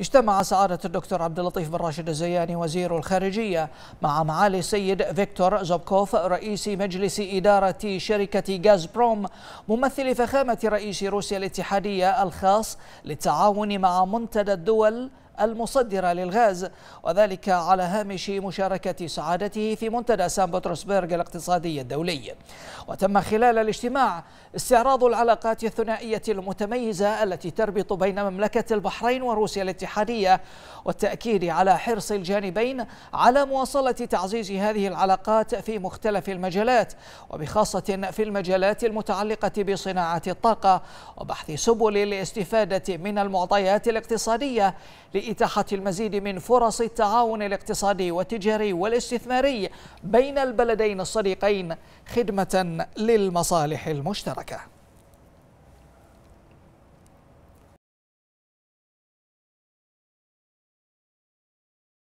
اجتمع سعادة الدكتور عبد اللطيف بن راشد الزياني وزير الخارجية مع معالي السيد فيكتور زوبكوف رئيس مجلس إدارة شركة غاز بروم ممثل فخامة رئيس روسيا الاتحادية الخاص للتعاون مع منتدى الدول المصدرة للغاز وذلك على هامش مشاركة سعادته في منتدى سان بطرسبرغ الاقتصادي الدولي وتم خلال الاجتماع استعراض العلاقات الثنائية المتميزة التي تربط بين مملكة البحرين وروسيا الاتحادية والتأكيد على حرص الجانبين على مواصلة تعزيز هذه العلاقات في مختلف المجالات وبخاصة في المجالات المتعلقة بصناعة الطاقة وبحث سبل الاستفادة من المعطيات الاقتصادية لإتاحة المزيد من فرص التعاون الاقتصادي والتجاري والاستثماري بين البلدين الصديقين خدمة للمصالح المشتركة